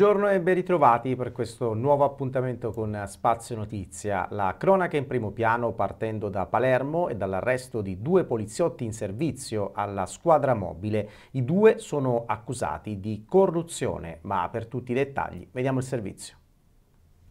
Buongiorno e ben ritrovati per questo nuovo appuntamento con Spazio Notizia. La cronaca in primo piano partendo da Palermo e dall'arresto di due poliziotti in servizio alla squadra mobile. I due sono accusati di corruzione, ma per tutti i dettagli vediamo il servizio.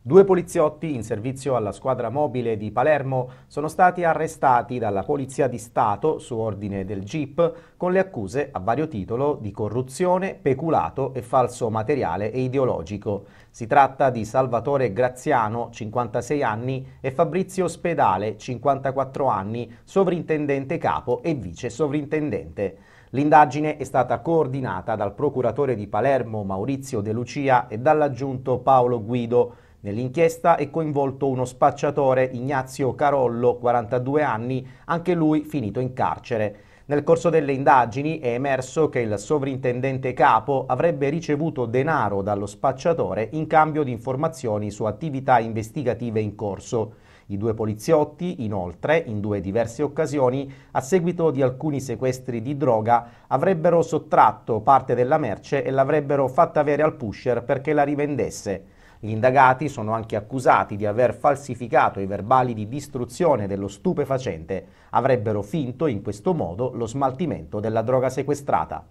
Due poliziotti in servizio alla squadra mobile di Palermo sono stati arrestati dalla Polizia di Stato su ordine del GIP con le accuse a vario titolo di corruzione, peculato e falso materiale e ideologico. Si tratta di Salvatore Graziano, 56 anni, e Fabrizio Spedale, 54 anni, sovrintendente capo e vice sovrintendente. L'indagine è stata coordinata dal procuratore di Palermo Maurizio De Lucia e dall'aggiunto Paolo Guido Nell'inchiesta è coinvolto uno spacciatore Ignazio Carollo, 42 anni, anche lui finito in carcere. Nel corso delle indagini è emerso che il sovrintendente capo avrebbe ricevuto denaro dallo spacciatore in cambio di informazioni su attività investigative in corso. I due poliziotti, inoltre, in due diverse occasioni, a seguito di alcuni sequestri di droga, avrebbero sottratto parte della merce e l'avrebbero fatta avere al pusher perché la rivendesse. Gli indagati sono anche accusati di aver falsificato i verbali di distruzione dello stupefacente. Avrebbero finto in questo modo lo smaltimento della droga sequestrata.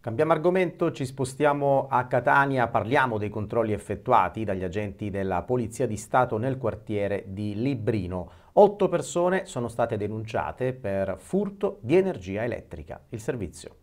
Cambiamo argomento, ci spostiamo a Catania, parliamo dei controlli effettuati dagli agenti della Polizia di Stato nel quartiere di Librino. Otto persone sono state denunciate per furto di energia elettrica. Il servizio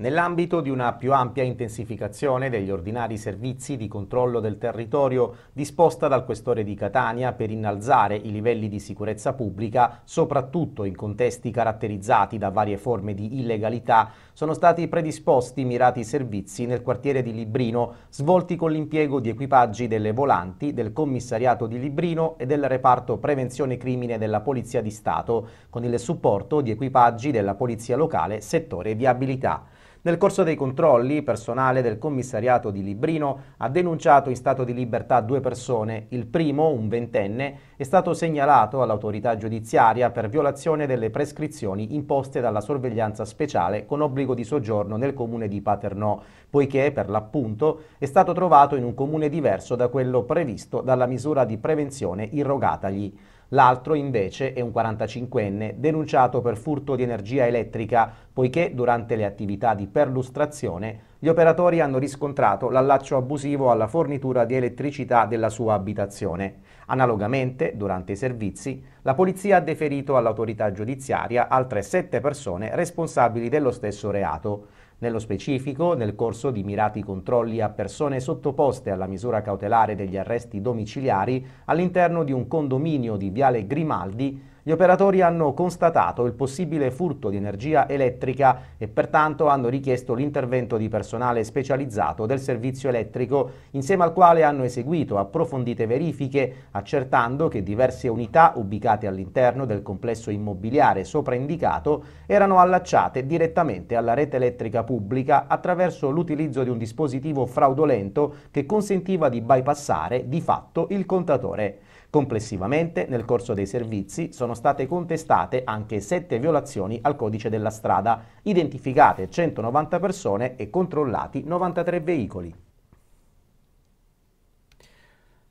nell'ambito di una più ampia intensificazione degli ordinari servizi di controllo del territorio disposta dal questore di Catania per innalzare i livelli di sicurezza pubblica, soprattutto in contesti caratterizzati da varie forme di illegalità, sono stati predisposti mirati servizi nel quartiere di Librino, svolti con l'impiego di equipaggi delle volanti, del commissariato di Librino e del reparto prevenzione crimine della Polizia di Stato, con il supporto di equipaggi della Polizia locale settore viabilità. Nel corso dei controlli, personale del commissariato di Librino ha denunciato in stato di libertà due persone. Il primo, un ventenne, è stato segnalato all'autorità giudiziaria per violazione delle prescrizioni imposte dalla sorveglianza speciale con obbligo di soggiorno nel comune di Paternò, poiché, per l'appunto, è stato trovato in un comune diverso da quello previsto dalla misura di prevenzione irrogatagli. L'altro invece è un 45enne denunciato per furto di energia elettrica poiché durante le attività di perlustrazione gli operatori hanno riscontrato l'allaccio abusivo alla fornitura di elettricità della sua abitazione. Analogamente, durante i servizi, la polizia ha deferito all'autorità giudiziaria altre sette persone responsabili dello stesso reato. Nello specifico, nel corso di mirati controlli a persone sottoposte alla misura cautelare degli arresti domiciliari all'interno di un condominio di Viale Grimaldi, gli operatori hanno constatato il possibile furto di energia elettrica e pertanto hanno richiesto l'intervento di personale specializzato del servizio elettrico, insieme al quale hanno eseguito approfondite verifiche, accertando che diverse unità ubicate all'interno del complesso immobiliare sopraindicato erano allacciate direttamente alla rete elettrica pubblica attraverso l'utilizzo di un dispositivo fraudolento che consentiva di bypassare di fatto il contatore. Complessivamente, nel corso dei servizi, sono state contestate anche 7 violazioni al codice della strada, identificate 190 persone e controllati 93 veicoli.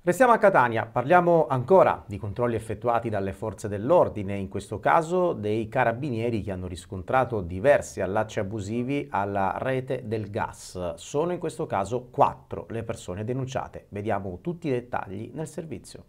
Restiamo a Catania, parliamo ancora di controlli effettuati dalle forze dell'ordine, in questo caso dei carabinieri che hanno riscontrato diversi allacci abusivi alla rete del gas. Sono in questo caso quattro le persone denunciate. Vediamo tutti i dettagli nel servizio.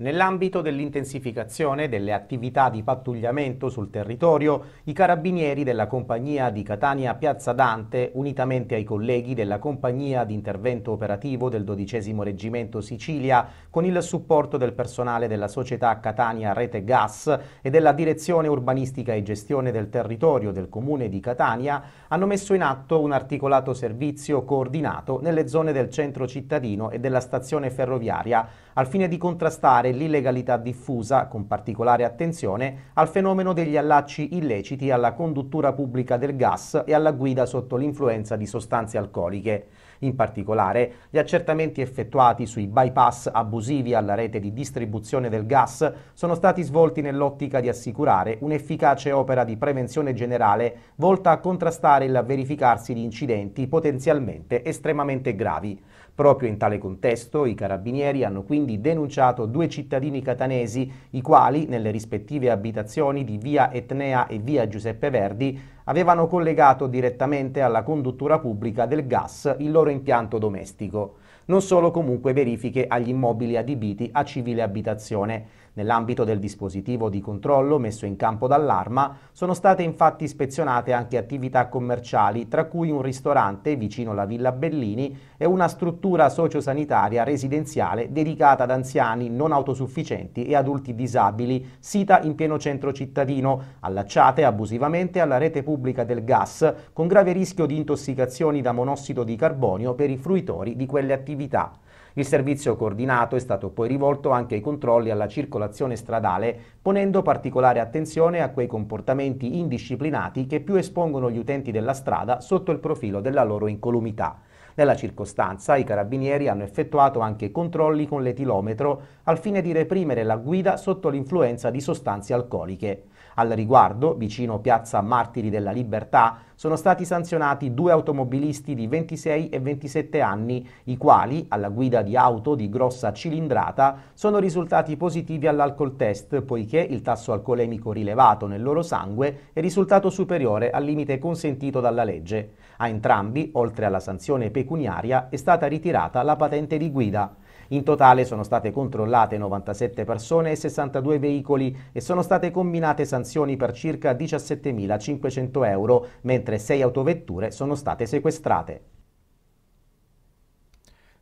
Nell'ambito dell'intensificazione delle attività di pattugliamento sul territorio, i carabinieri della compagnia di Catania Piazza Dante, unitamente ai colleghi della compagnia di intervento operativo del XII Reggimento Sicilia, con il supporto del personale della società Catania Rete Gas e della direzione urbanistica e gestione del territorio del comune di Catania, hanno messo in atto un articolato servizio coordinato nelle zone del centro cittadino e della stazione ferroviaria al fine di contrastare l'illegalità diffusa, con particolare attenzione al fenomeno degli allacci illeciti alla conduttura pubblica del gas e alla guida sotto l'influenza di sostanze alcoliche. In particolare, gli accertamenti effettuati sui bypass abusivi alla rete di distribuzione del gas sono stati svolti nell'ottica di assicurare un'efficace opera di prevenzione generale volta a contrastare il verificarsi di incidenti potenzialmente estremamente gravi. Proprio in tale contesto i carabinieri hanno quindi denunciato due cittadini catanesi, i quali nelle rispettive abitazioni di via Etnea e via Giuseppe Verdi avevano collegato direttamente alla conduttura pubblica del gas il loro impianto domestico. Non solo comunque verifiche agli immobili adibiti a civile abitazione. Nell'ambito del dispositivo di controllo messo in campo dall'Arma sono state infatti ispezionate anche attività commerciali, tra cui un ristorante vicino alla Villa Bellini e una struttura sociosanitaria residenziale dedicata ad anziani non autosufficienti e adulti disabili, sita in pieno centro cittadino, allacciate abusivamente alla rete pubblica pubblica del gas, con grave rischio di intossicazioni da monossido di carbonio per i fruitori di quelle attività. Il servizio coordinato è stato poi rivolto anche ai controlli alla circolazione stradale, ponendo particolare attenzione a quei comportamenti indisciplinati che più espongono gli utenti della strada sotto il profilo della loro incolumità. Nella circostanza i carabinieri hanno effettuato anche controlli con l'etilometro al fine di reprimere la guida sotto l'influenza di sostanze alcoliche. Al riguardo, vicino Piazza Martiri della Libertà, sono stati sanzionati due automobilisti di 26 e 27 anni, i quali, alla guida di auto di grossa cilindrata, sono risultati positivi all'alcol test, poiché il tasso alcolemico rilevato nel loro sangue è risultato superiore al limite consentito dalla legge. A entrambi, oltre alla sanzione pecuniaria, è stata ritirata la patente di guida. In totale sono state controllate 97 persone e 62 veicoli e sono state combinate sanzioni per circa 17.500 euro, mentre 6 autovetture sono state sequestrate.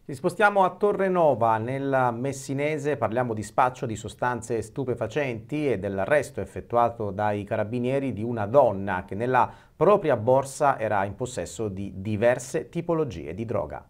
Ci spostiamo a Torrenova, nel Messinese, parliamo di spaccio di sostanze stupefacenti e dell'arresto effettuato dai carabinieri di una donna che nella propria borsa era in possesso di diverse tipologie di droga.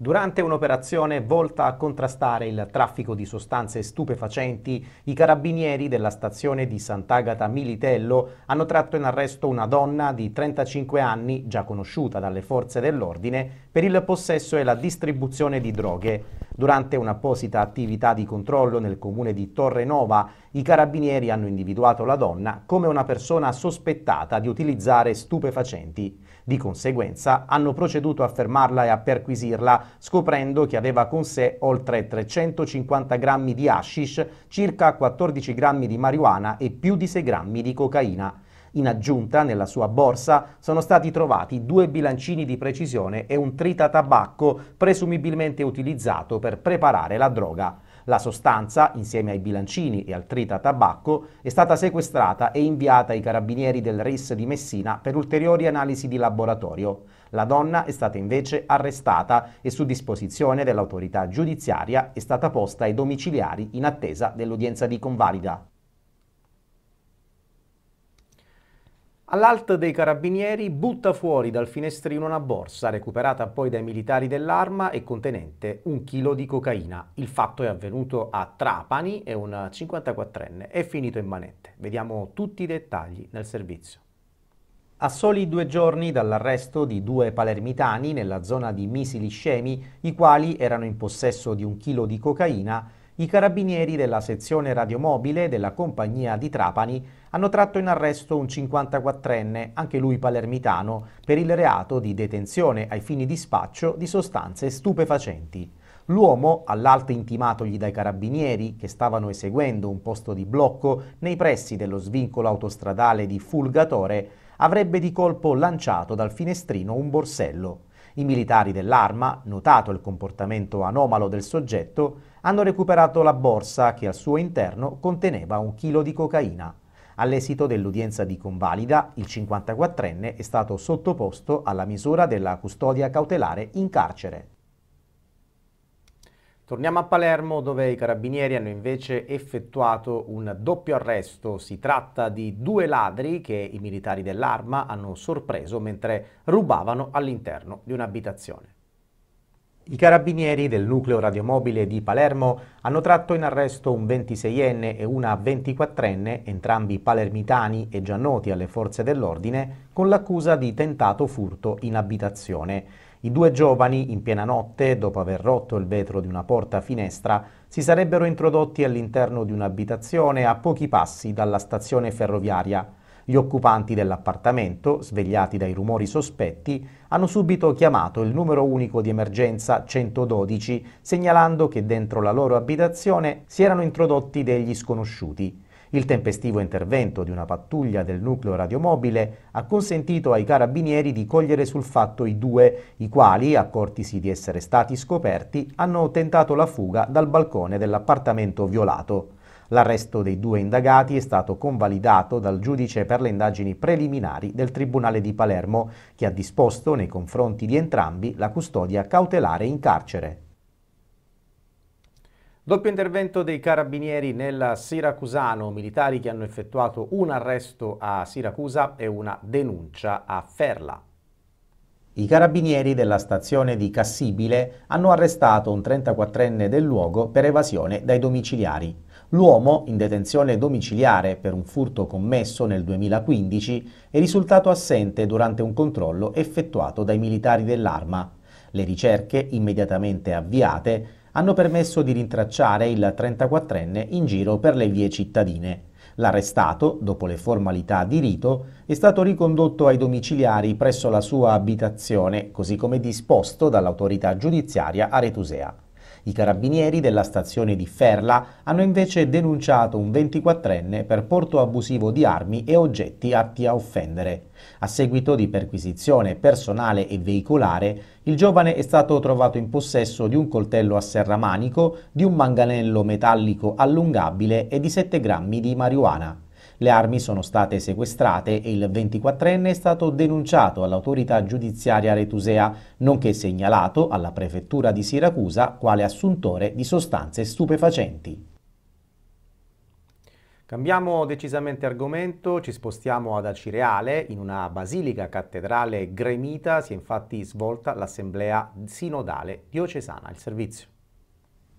Durante un'operazione volta a contrastare il traffico di sostanze stupefacenti, i carabinieri della stazione di Sant'Agata Militello hanno tratto in arresto una donna di 35 anni, già conosciuta dalle forze dell'ordine, per il possesso e la distribuzione di droghe. Durante un'apposita attività di controllo nel comune di Torrenova, i carabinieri hanno individuato la donna come una persona sospettata di utilizzare stupefacenti. Di conseguenza hanno proceduto a fermarla e a perquisirla, scoprendo che aveva con sé oltre 350 grammi di hashish, circa 14 grammi di marijuana e più di 6 grammi di cocaina. In aggiunta, nella sua borsa sono stati trovati due bilancini di precisione e un trita tabacco presumibilmente utilizzato per preparare la droga. La sostanza, insieme ai bilancini e al trita tabacco, è stata sequestrata e inviata ai carabinieri del RIS di Messina per ulteriori analisi di laboratorio. La donna è stata invece arrestata e su disposizione dell'autorità giudiziaria è stata posta ai domiciliari in attesa dell'udienza di convalida. All'alto dei carabinieri butta fuori dal finestrino una borsa recuperata poi dai militari dell'arma e contenente un chilo di cocaina. Il fatto è avvenuto a Trapani e un 54enne è finito in manette. Vediamo tutti i dettagli nel servizio. A soli due giorni dall'arresto di due palermitani nella zona di Scemi, i quali erano in possesso di un chilo di cocaina, i carabinieri della sezione radiomobile della compagnia di Trapani hanno tratto in arresto un 54enne, anche lui palermitano, per il reato di detenzione ai fini di spaccio di sostanze stupefacenti. L'uomo, all'alto intimatogli dai carabinieri che stavano eseguendo un posto di blocco nei pressi dello svincolo autostradale di Fulgatore, avrebbe di colpo lanciato dal finestrino un borsello. I militari dell'arma, notato il comportamento anomalo del soggetto, hanno recuperato la borsa che al suo interno conteneva un chilo di cocaina. All'esito dell'udienza di convalida, il 54enne è stato sottoposto alla misura della custodia cautelare in carcere. Torniamo a Palermo dove i carabinieri hanno invece effettuato un doppio arresto. Si tratta di due ladri che i militari dell'arma hanno sorpreso mentre rubavano all'interno di un'abitazione. I carabinieri del nucleo radiomobile di Palermo hanno tratto in arresto un 26enne e una 24enne, entrambi palermitani e già noti alle forze dell'ordine, con l'accusa di tentato furto in abitazione. I due giovani, in piena notte, dopo aver rotto il vetro di una porta-finestra, si sarebbero introdotti all'interno di un'abitazione a pochi passi dalla stazione ferroviaria gli occupanti dell'appartamento, svegliati dai rumori sospetti, hanno subito chiamato il numero unico di emergenza 112, segnalando che dentro la loro abitazione si erano introdotti degli sconosciuti. Il tempestivo intervento di una pattuglia del nucleo radiomobile ha consentito ai carabinieri di cogliere sul fatto i due, i quali, accortisi di essere stati scoperti, hanno tentato la fuga dal balcone dell'appartamento violato. L'arresto dei due indagati è stato convalidato dal giudice per le indagini preliminari del Tribunale di Palermo, che ha disposto nei confronti di entrambi la custodia cautelare in carcere. Doppio intervento dei carabinieri nel Siracusano, militari che hanno effettuato un arresto a Siracusa e una denuncia a Ferla. I carabinieri della stazione di Cassibile hanno arrestato un 34enne del luogo per evasione dai domiciliari. L'uomo, in detenzione domiciliare per un furto commesso nel 2015, è risultato assente durante un controllo effettuato dai militari dell'arma. Le ricerche, immediatamente avviate, hanno permesso di rintracciare il 34enne in giro per le vie cittadine. L'arrestato, dopo le formalità di rito, è stato ricondotto ai domiciliari presso la sua abitazione, così come disposto dall'autorità giudiziaria aretusea. I carabinieri della stazione di Ferla hanno invece denunciato un 24enne per porto abusivo di armi e oggetti atti a offendere. A seguito di perquisizione personale e veicolare, il giovane è stato trovato in possesso di un coltello a serramanico, di un manganello metallico allungabile e di 7 grammi di marijuana. Le armi sono state sequestrate e il 24enne è stato denunciato all'autorità giudiziaria retusea, nonché segnalato alla prefettura di Siracusa quale assuntore di sostanze stupefacenti. Cambiamo decisamente argomento, ci spostiamo ad Acireale, in una basilica cattedrale gremita si è infatti svolta l'assemblea sinodale diocesana, il servizio.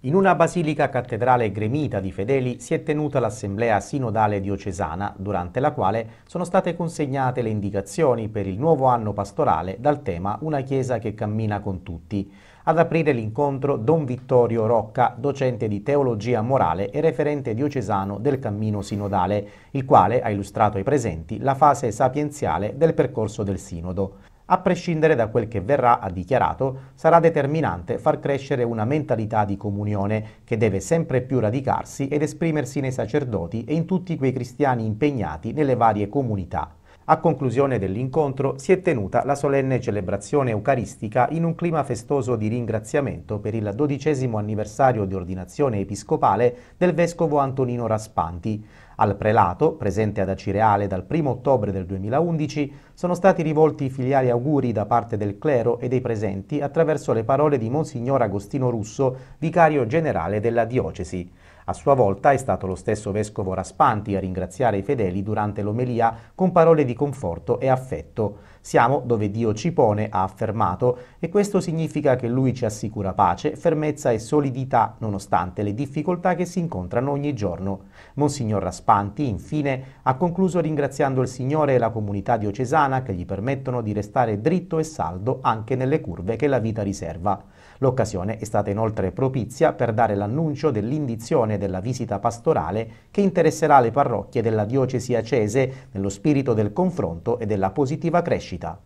In una basilica cattedrale gremita di fedeli si è tenuta l'assemblea sinodale diocesana, durante la quale sono state consegnate le indicazioni per il nuovo anno pastorale dal tema Una Chiesa che cammina con tutti. Ad aprire l'incontro Don Vittorio Rocca, docente di teologia morale e referente diocesano del cammino sinodale, il quale ha illustrato ai presenti la fase sapienziale del percorso del sinodo a prescindere da quel che verrà, ha dichiarato, sarà determinante far crescere una mentalità di comunione che deve sempre più radicarsi ed esprimersi nei sacerdoti e in tutti quei cristiani impegnati nelle varie comunità. A conclusione dell'incontro si è tenuta la solenne celebrazione eucaristica in un clima festoso di ringraziamento per il dodicesimo anniversario di ordinazione episcopale del vescovo Antonino Raspanti. Al prelato, presente ad Acireale dal 1 ottobre del 2011, sono stati rivolti filiali auguri da parte del clero e dei presenti attraverso le parole di Monsignor Agostino Russo, vicario generale della diocesi. A sua volta è stato lo stesso vescovo Raspanti a ringraziare i fedeli durante l'omelia con parole di conforto e affetto. Siamo dove Dio ci pone, ha affermato, e questo significa che Lui ci assicura pace, fermezza e solidità nonostante le difficoltà che si incontrano ogni giorno. Monsignor Raspanti, infine, ha concluso ringraziando il Signore e la comunità diocesana che gli permettono di restare dritto e saldo anche nelle curve che la vita riserva. L'occasione è stata inoltre propizia per dare l'annuncio dell'indizione della visita pastorale che interesserà le parrocchie della diocesi acese nello spirito del confronto e della positiva crescita crescita.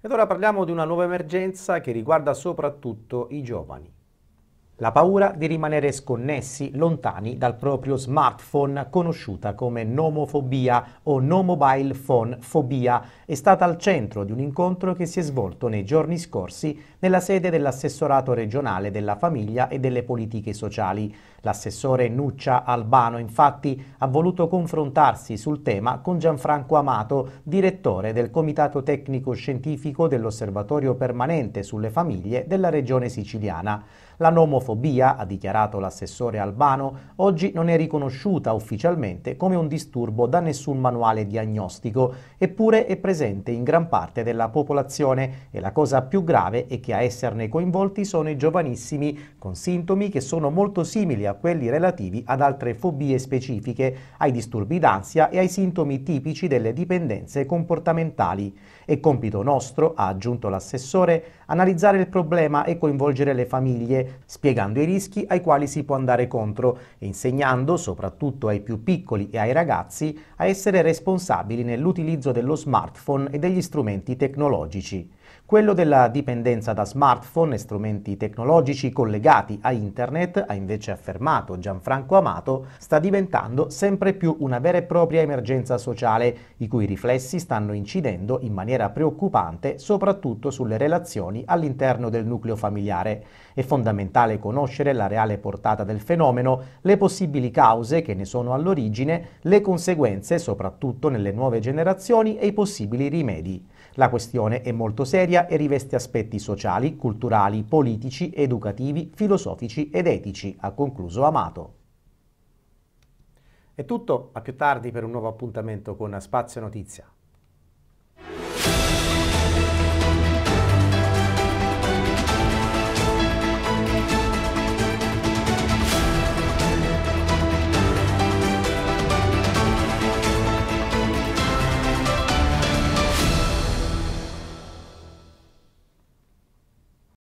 Ed ora parliamo di una nuova emergenza che riguarda soprattutto i giovani. La paura di rimanere sconnessi lontani dal proprio smartphone, conosciuta come nomofobia o no mobile phone fobia, è stata al centro di un incontro che si è svolto nei giorni scorsi nella sede dell'assessorato regionale della famiglia e delle politiche sociali. L'assessore Nuccia Albano infatti ha voluto confrontarsi sul tema con Gianfranco Amato, direttore del Comitato Tecnico Scientifico dell'Osservatorio Permanente sulle Famiglie della Regione Siciliana. La nomofobia, ha dichiarato l'assessore Albano, oggi non è riconosciuta ufficialmente come un disturbo da nessun manuale diagnostico, eppure è presente in gran parte della popolazione e la cosa più grave è che a esserne coinvolti sono i giovanissimi, con sintomi che sono molto simili a quelli relativi ad altre fobie specifiche, ai disturbi d'ansia e ai sintomi tipici delle dipendenze comportamentali. È compito nostro, ha aggiunto l'assessore, analizzare il problema e coinvolgere le famiglie spiegando i rischi ai quali si può andare contro e insegnando soprattutto ai più piccoli e ai ragazzi a essere responsabili nell'utilizzo dello smartphone e degli strumenti tecnologici. Quello della dipendenza da smartphone e strumenti tecnologici collegati a internet, ha invece affermato Gianfranco Amato, sta diventando sempre più una vera e propria emergenza sociale, i cui riflessi stanno incidendo in maniera preoccupante soprattutto sulle relazioni all'interno del nucleo familiare. È fondamentale conoscere la reale portata del fenomeno, le possibili cause che ne sono all'origine, le conseguenze soprattutto nelle nuove generazioni e i possibili rimedi. La questione è molto seria e riveste aspetti sociali, culturali, politici, educativi, filosofici ed etici, ha concluso Amato. È tutto, a più tardi per un nuovo appuntamento con Spazio Notizia.